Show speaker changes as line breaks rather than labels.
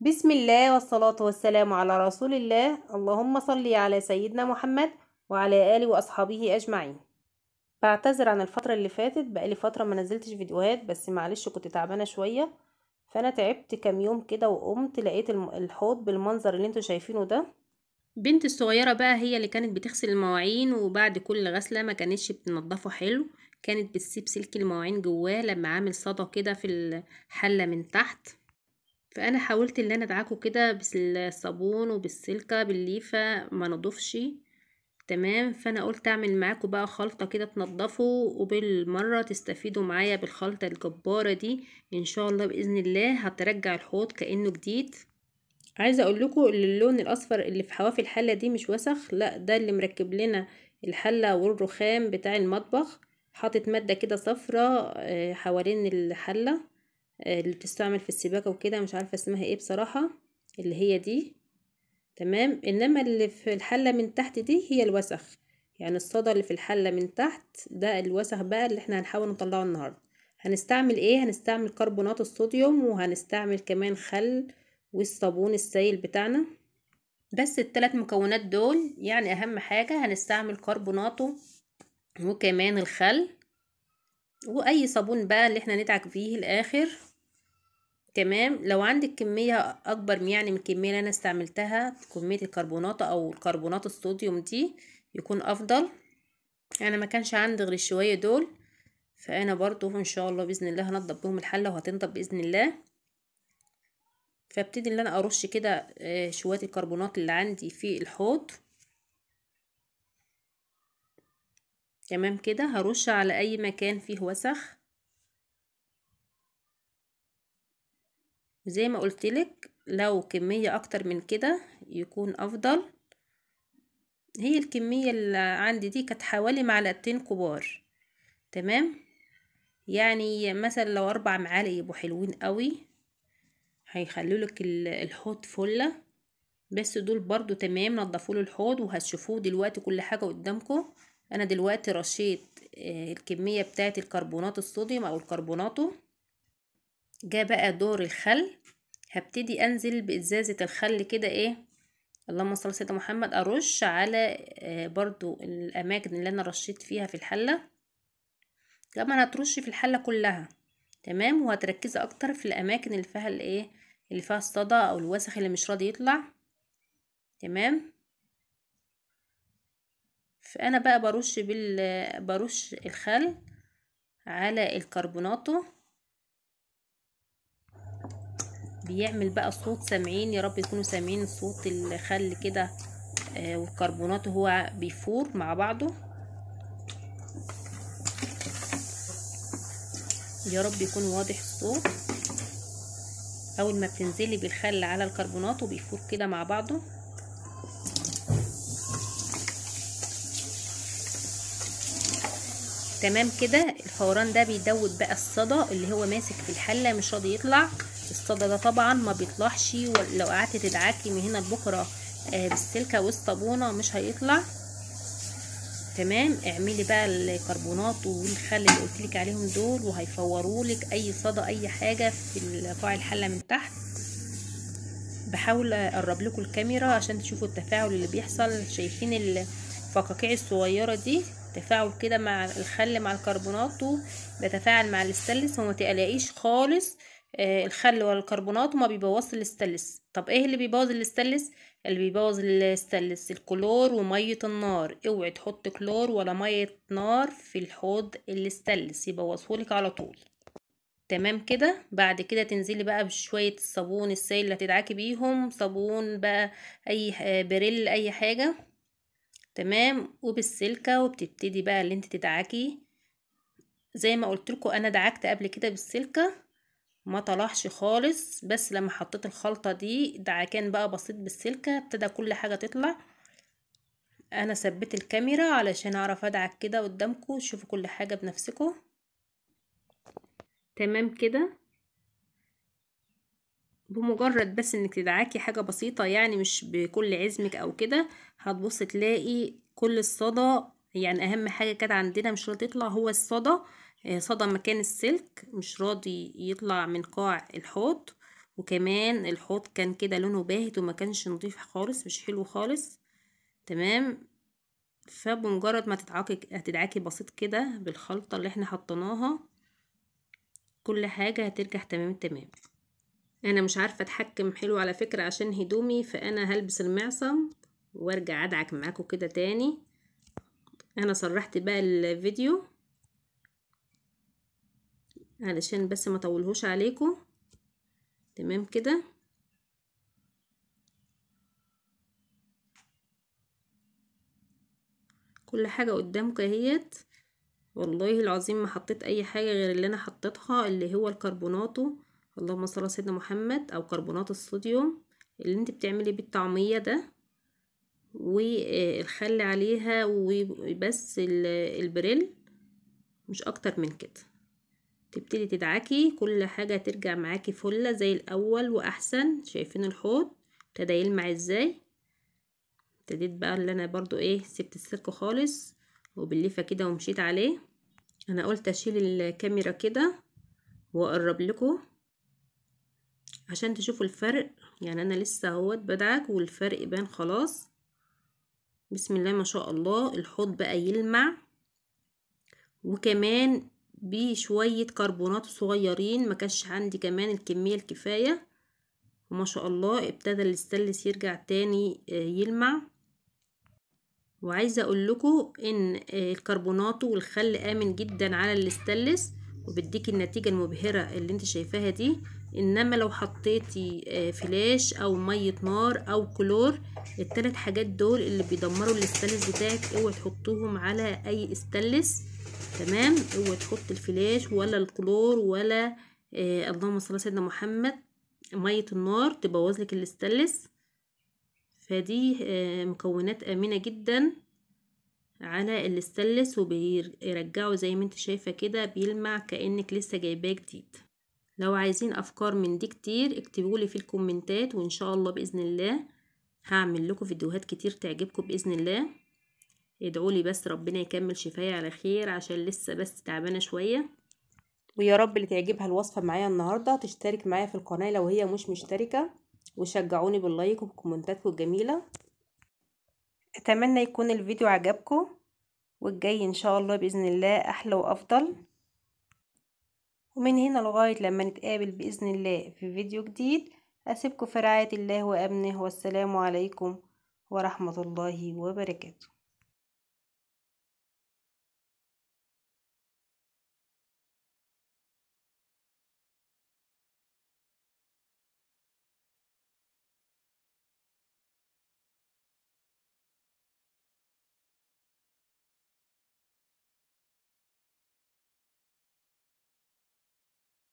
بسم الله والصلاة والسلام على رسول الله اللهم صل على سيدنا محمد وعلى آله وأصحابه أجمعين بعتذر عن الفترة اللي فاتت بقالي فترة ما نزلتش فيديوهات بس معلش كنت تعبانة شوية فأنا تعبت كام يوم كده وقمت لقيت الحوض بالمنظر اللي انتوا شايفينه ده بنت الصغيرة بقى هي اللي كانت بتغسل المواعين وبعد كل غسلة ما كانتش بتنضفه حلو كانت بتسيب سلك المواعين جواه لما عامل صدى كده في الحلة من تحت فانا حاولت ان انا ادعكه كده بالصابون وبالسلكه بالليفه ما نضفش تمام فانا قلت اعمل معاكم بقى خلطه كده تنضفوا وبالمره تستفيدوا معايا بالخلطه الجباره دي ان شاء الله باذن الله هترجع الحوض كانه جديد عايزه اقول لكم ان اللون الاصفر اللي في حواف الحله دي مش وسخ لا ده اللي مركب لنا الحله والرخام بتاع المطبخ حاطط ماده كده صفرة آه، حوالين الحله اللي بتستعمل في السباكة وكده مش عارفة اسمها ايه بصراحة اللي هي دي تمام انما اللي في الحلة من تحت دي هي الوسخ يعني الصدى اللي في الحلة من تحت ده الوسخ بقى اللي احنا هنحاول نطلعه النهاردة هنستعمل ايه هنستعمل كربونات الصوديوم وهنستعمل كمان خل والصابون السائل بتاعنا بس الثلاث مكونات دول يعني اهم حاجة هنستعمل كربوناته وكمان الخل واي صابون بقى اللي احنا ندعك بيه الاخر تمام لو عندك كمية أكبر يعني من الكمية اللي أنا استعملتها كمية الكربونات أو الكربونات الصوديوم دي يكون أفضل أنا ما كانش عندي غير الشوية دول فأنا برضو إن شاء الله بإذن الله هنضب بهم الحلة وهتنضب بإذن الله فابتدي ان انا ارش كده آه، شويه الكربونات اللي عندي في الحوض تمام كده هرش على اي مكان فيه وسخ زي ما قلتلك لو كمية اكتر من كده يكون افضل هي الكمية اللي عندي دي كانت حوالي معلقتين كبار تمام يعني مثلا لو اربع معالق يبقوا حلوين قوي هيخلولك الحوض فله بس دول برضو تمام نضفوا له الحوض وهتشوفوه دلوقتي كل حاجه قدامكم انا دلوقتي رشيت آه، الكميه بتاعت الكربونات الصوديوم او الكربوناتو جا بقى دور الخل هبتدي انزل بازازة الخل كده ايه اللهم صل على سيدنا محمد ارش على آه، برضو الاماكن اللي انا رشيت فيها في الحلة طبعا هترشي في الحلة كلها تمام وهتركزي اكتر في الاماكن اللي فيها الايه اللي فيها الصدى او الوسخ اللي مش راضي يطلع تمام فانا بقى برش بال برش الخل على الكربوناتو بيعمل بقى صوت سامعين يا رب تكونوا سامعين صوت الخل كده آه، والكربونات وهو بيفور مع بعضه يا رب يكون واضح الصوت اول ما بتنزلي بالخل على الكربونات وبيفور كده مع بعضه تمام كده الفوران ده بيدود بقى الصدى اللي هو ماسك في الحله مش راضي يطلع الصدى ده طبعا ما بيطلعش ولو قعدت تدعكي من هنا لبكره آه، بالسلكه والصابونه مش هيطلع تمام اعملي بقى الكربونات والخل اللي قلتلك عليهم دول وهيفورولك اي صدى اي حاجه في قاع الحله من تحت بحاول اقرب لكم الكاميرا عشان تشوفوا التفاعل اللي بيحصل شايفين الفقاقيع الصغيره دي تفاعل كده مع الخل مع الكربونات بتفاعل مع الستلس وما تقلقيش خالص آه، الخل والكربونات وما بيبوظش الاستلس طب ايه اللي بيبوظ الاستلس اللي بيبوظ الاستلس الكلور وميه النار اوعي تحط كلور ولا ميه نار في الحوض الاستلس يبوظهولك على طول تمام كده بعد كده تنزلي بقى بشويه الصابون السائل اللي هتدعكي بيهم صابون بقى اي آه، بريل اي حاجه تمام وبالسلكه وبتبتدي بقى اللي انت تدعكي زي ما قلت لكم انا دعكت قبل كده بالسلكه ما طلعش خالص بس لما حطيت الخلطة دي دعكان بقى بسيط بالسلكة ابتدى كل حاجة تطلع انا ثبت الكاميرا علشان اعرف ادعك كده قدامكم شوفوا كل حاجة بنفسكم تمام كده بمجرد بس انك تدعكي حاجة بسيطة يعني مش بكل عزمك او كده هتبص تلاقي كل الصدى يعني اهم حاجة كانت عندنا مش هتطلع هو الصدى آه، صدى مكان السلك مش راضي يطلع من قاع الحوض وكمان الحوض كان كده لونه باهت وما كانش نضيف خالص مش حلو خالص تمام فبمجرد ما تتعاكي هتدعكي بسيط كده بالخلطة اللي احنا حطيناها كل حاجة هترجع تمام تمام انا مش عارفة اتحكم حلو على فكرة عشان هدومي فانا هلبس المعصم وارجع ادعك معاكم كده تاني انا صرحت بقى الفيديو علشان بس ما طولهوش عليكم تمام كده كل حاجه قدامك اهيت والله العظيم ما حطيت اي حاجه غير اللي انا حطيتها اللي هو الكربوناتو اللهم صل على سيدنا محمد او كربونات الصوديوم اللي انت بتعملي بيه الطعميه ده والخل عليها وبس البريل مش اكتر من كده تبتدي تدعكي كل حاجة ترجع معاكي فلة زي الأول وأحسن شايفين الحوض ابتدى يلمع ازاي ابتديت بقى اللي أنا برضو ايه سبت السلك خالص وباللفة كده ومشيت عليه أنا قلت أشيل الكاميرا كده وأقرب لكم عشان تشوفوا الفرق يعني أنا لسه اهوت بدعك والفرق بان خلاص بسم الله ما شاء الله الحوض بقى يلمع وكمان بشوية كربونات صغيرين ما كانش عندي كمان الكمية الكفاية وما شاء الله ابتدى الستلس يرجع تاني آه، يلمع وعايزة اقول لكم ان آه، الكربونات والخل امن جدا على الاستانلس وبيديكي النتيجة المبهرة اللي انت شايفاها دي انما لو حطيتي آه، فلاش او مية نار او كلور التلات حاجات دول اللي بيدمروا الاستانلس بتاعك اوعي تحطوهم على اي استانلس تمام اوعى تحط الفلاش ولا الكلور ولا آه اللهم صل على سيدنا محمد ميه النار تبوظ لك الاستلس فدي آه مكونات امنه جدا على الاستلس وبيرجعه زي ما انت شايفه كده بيلمع كانك لسه جايباه جديد لو عايزين افكار من دي كتير اكتبولي في الكومنتات وان شاء الله باذن الله هعمل لكم فيديوهات كتير تعجبكم باذن الله ادعوا لي بس ربنا يكمل شفايا على خير عشان لسه بس تعبانه شويه ويا رب اللي تعجبها الوصفه معايا النهارده تشترك معايا في القناه لو هي مش مشتركه وشجعوني باللايك وبكومنتاتكم الجميله اتمنى يكون الفيديو عجبكم والجاي ان شاء الله باذن الله احلى وافضل ومن هنا لغايه لما نتقابل باذن الله في فيديو جديد اسيبكم في رعايه الله وامنه والسلام عليكم ورحمه الله وبركاته